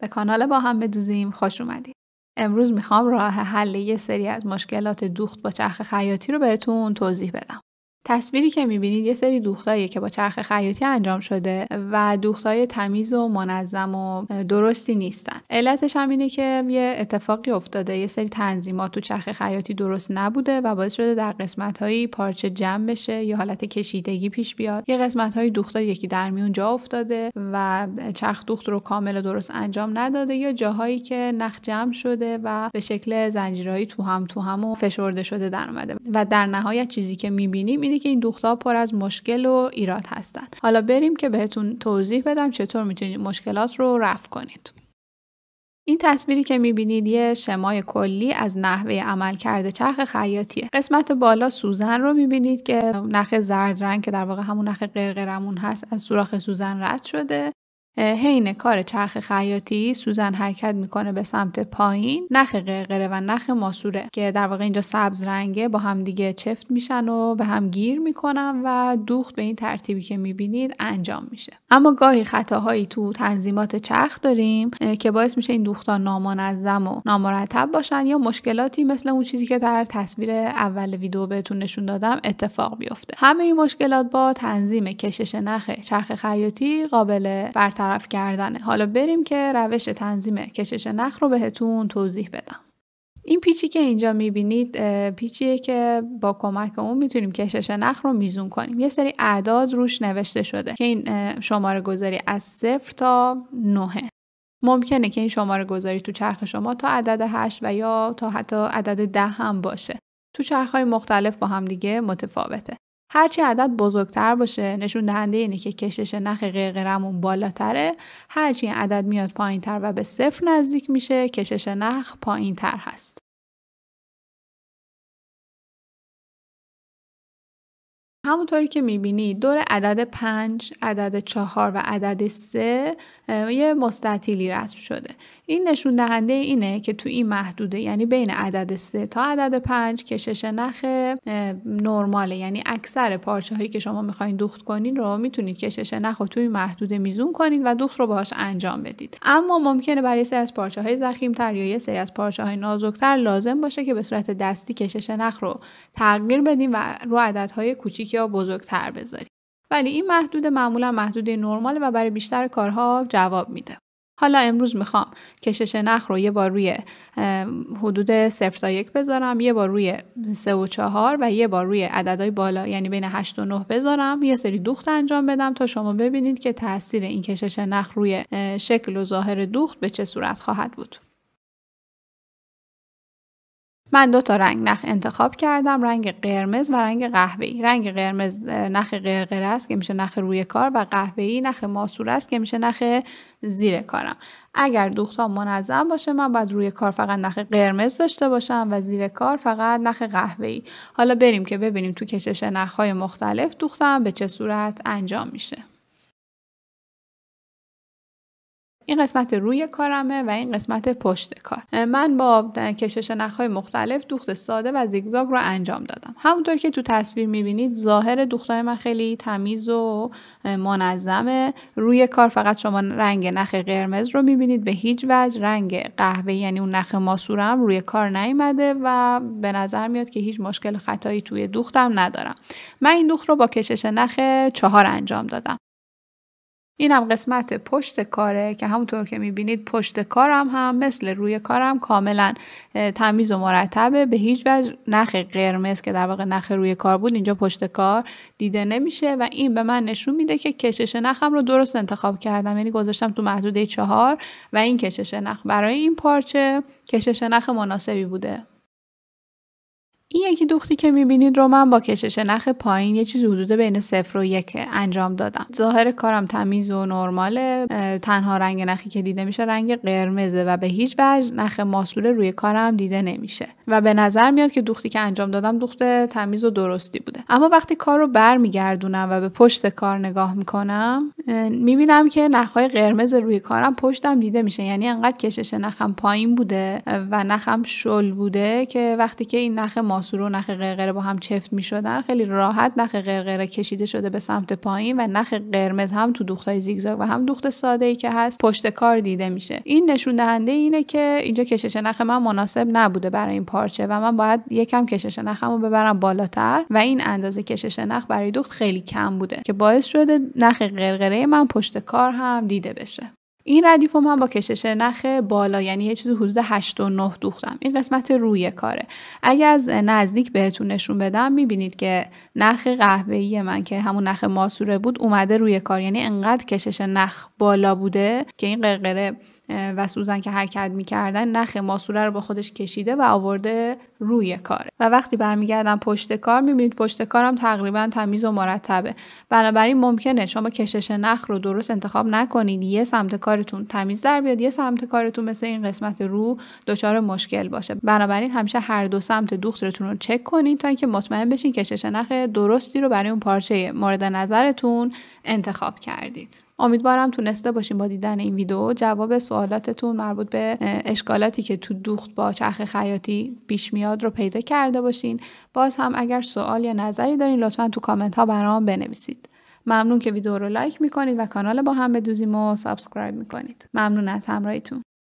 به کانال با هم بدوزیم خوش اومدید. امروز میخوام راه حل یه سری از مشکلات دوخت با چرخ خیاطی رو بهتون توضیح بدم. تصویری که میبینید یه سری دوختایی که با چرخ خیاطی انجام شده و دوختای تمیز و منظم و درستی نیستن علتش هم اینه که یه اتفاقی افتاده یه سری تنظیمات تو چرخ خیاطی درست نبوده و باعث شده در قسمت پارچه جمع بشه یه حالت کشیدگی پیش بیاد یه قسمت های دوختا یکی در میون جا افتاده و چرخ دوخت رو کامل و درست انجام نداده یا جاهایی که نخ جمع شده و به شکل زنجیرهایی تو هم تو هم فشرده شده در اومده و در نهایت چیزی که می‌بینیم میبینی که این دوختها پر از مشکل و ایراد هستن حالا بریم که بهتون توضیح بدم چطور میتونید مشکلات رو رفع کنید این تصویری که میبینید یه شمای کلی از نحوه عمل کرده چرخ خیاطیه قسمت بالا سوزن رو میبینید که نخ زرد رنگ که در واقع همون نخ قرقرمون هست از سوراخ سوزن رد شده حین کار چرخ خیاطی سوزن حرکت میکنه به سمت پایین نخ قرقره و نخ ماسوره که در واقع اینجا سبز رنگه با هم دیگه چفت میشن و به هم گیر میکنن و دوخت به این ترتیبی که میبینید انجام میشه اما گاهی خطاهایی تو تنظیمات چرخ داریم که باعث میشه این دوختا نامنظم و نامرتب باشن یا مشکلاتی مثل اون چیزی که در تصویر اول ویدیو بهتون نشون دادم اتفاق بیفته همه این مشکلات با تنظیم کشش نخ چرخ خیاطی قابل برطرف کردنه حالا بریم که روش تنظیم کشش نخ رو بهتون توضیح بدم این پیچی که اینجا میبینید پیچیه که با کمک اون میتونیم کشش نخ رو میزون کنیم یه سری اعداد روش نوشته شده که این شماره گذاری از صفر تا نهه ممکنه که این شماره گذاری تو چرخ شما تا عدد 8 و یا تا حتی عدد ده هم باشه تو چرخهای مختلف با هم دیگه متفاوته هرچی عدد بزرگتر باشه نشون دهنده اینه که کشش نخ قرقرمون بالاتره هرچی عدد میاد پایینتر و به صفر نزدیک میشه کشش نخ پایینتر هست همونطوری که میبینید دور عدد پنج، عدد چهار و عدد سه یه مستطیلی رسم شده. این نشون دهنده اینه که تو این محدوده یعنی بین عدد سه تا عدد پنج کشش نخ نرماله یعنی اکثر پارچه هایی که شما میخواین دوخت کنین رو میتونید کشش نخ رو توی محدوده میزون کنید و دوخت رو باهاش انجام بدید. اما ممکنه برای سری از پارچه های زخیم تر یا یه سری از پارچه های نازکتر لازم باشه که به صورت دستی کشش نخ رو تغییر بدیم و رو عدد های کوچیک بزرگتر بذاری. ولی این محدود معمولا محدود نرمال و برای بیشتر کارها جواب میده. حالا امروز میخوام کشش نخ رو یه بار روی حدود 0 تا 1 بذارم یه بار روی 3 و 4 و یه بار روی عددهای بالا یعنی بین 8 و 9 بذارم یه سری دوخت انجام بدم تا شما ببینید که تاثیر این کشش نخ روی شکل و ظاهر دوخت به چه صورت خواهد بود من دو تا رنگ نخ انتخاب کردم رنگ قرمز و رنگ قهوه‌ای رنگ قرمز نخ قرقره است که میشه نخ روی کار و قهوه‌ای نخ ماسور است که میشه نخ زیر کارم اگر دوختا منظم باشه من باید روی کار فقط نخ قرمز داشته باشم و زیر کار فقط نخ قهوه‌ای حالا بریم که ببینیم تو کشش های مختلف دوختم به چه صورت انجام میشه این قسمت روی کارمه و این قسمت پشت کار من با کشش نخهای مختلف دوخت ساده و زیگزاگ رو انجام دادم همونطور که تو تصویر میبینید ظاهر دوختهای من خیلی تمیز و منظمه روی کار فقط شما رنگ نخ قرمز رو میبینید به هیچ وجه رنگ قهوه یعنی اون نخ ماسورم روی کار نیمده و به نظر میاد که هیچ مشکل خطایی توی دوختم ندارم من این دوخت رو با کشش نخ چهار انجام دادم این هم قسمت پشت کاره که همونطور که میبینید پشت کارم هم مثل روی کارم کاملا تمیز و مرتبه به هیچ وجه نخ قرمز که در واقع نخ روی کار بود اینجا پشت کار دیده نمیشه و این به من نشون میده که کشش نخم رو درست انتخاب کردم یعنی گذاشتم تو محدوده چهار و این کشش نخ برای این پارچه کشش نخ مناسبی بوده این یکی دوختی که میبینید رو من با کشش نخ پایین یه چیز حدود بین صفر و یک انجام دادم ظاهر کارم تمیز و نرماله تنها رنگ نخی که دیده میشه رنگ قرمزه و به هیچ وجه نخ ماسول روی کارم دیده نمیشه و به نظر میاد که دوختی که انجام دادم دوخت تمیز و درستی بوده اما وقتی کار رو برمیگردونم و به پشت کار نگاه میکنم میبینم که نخهای قرمز روی کارم پشتم دیده میشه یعنی انقدر کشش نخم پایین بوده و نخم شل بوده که وقتی که این نخ آسورو نخ قرقره با هم چفت می شدن خیلی راحت نخ قرقره کشیده شده به سمت پایین و نخ قرمز هم تو دوختای زیگزاگ و هم دوخت ساده ای که هست پشت کار دیده میشه این نشون دهنده اینه که اینجا کشش نخ من مناسب نبوده برای این پارچه و من باید یکم کشش نخمو ببرم بالاتر و این اندازه کشش نخ برای دوخت خیلی کم بوده که باعث شده نخ قرقره من پشت کار هم دیده بشه این ردیف رو من با کشش نخ بالا یعنی یه چیزی حدود 8 و 9 دوختم این قسمت روی کاره اگر از نزدیک بهتون نشون بدم میبینید که نخ قهوه‌ای من که همون نخ ماسوره بود اومده روی کار یعنی انقدر کشش نخ بالا بوده که این قرقره و سوزن که حرکت میکردن نخ ماسوره رو با خودش کشیده و آورده روی کاره و وقتی برمیگردم پشت کار میبینید پشت کارم تقریبا تمیز و مرتبه بنابراین ممکنه شما کشش نخ رو درست انتخاب نکنید یه سمت کار کارتون تمیز در بیاد یه سمت کارتون مثل این قسمت رو دچار مشکل باشه بنابراین همیشه هر دو سمت دوختتون رو چک کنید تا اینکه مطمئن بشین که نخ درستی رو برای اون پارچه مورد نظرتون انتخاب کردید امیدوارم تونسته باشیم با دیدن این ویدیو جواب سوالاتتون مربوط به اشکالاتی که تو دوخت با چرخ خیاطی پیش میاد رو پیدا کرده باشین باز هم اگر سوال یا نظری دارین لطفا تو کامنت ها برام بنویسید ممنون که ویدیو رو لایک میکنید و کانال با هم بدوزیم و سابسکرایب میکنید ممنون از همراهیتون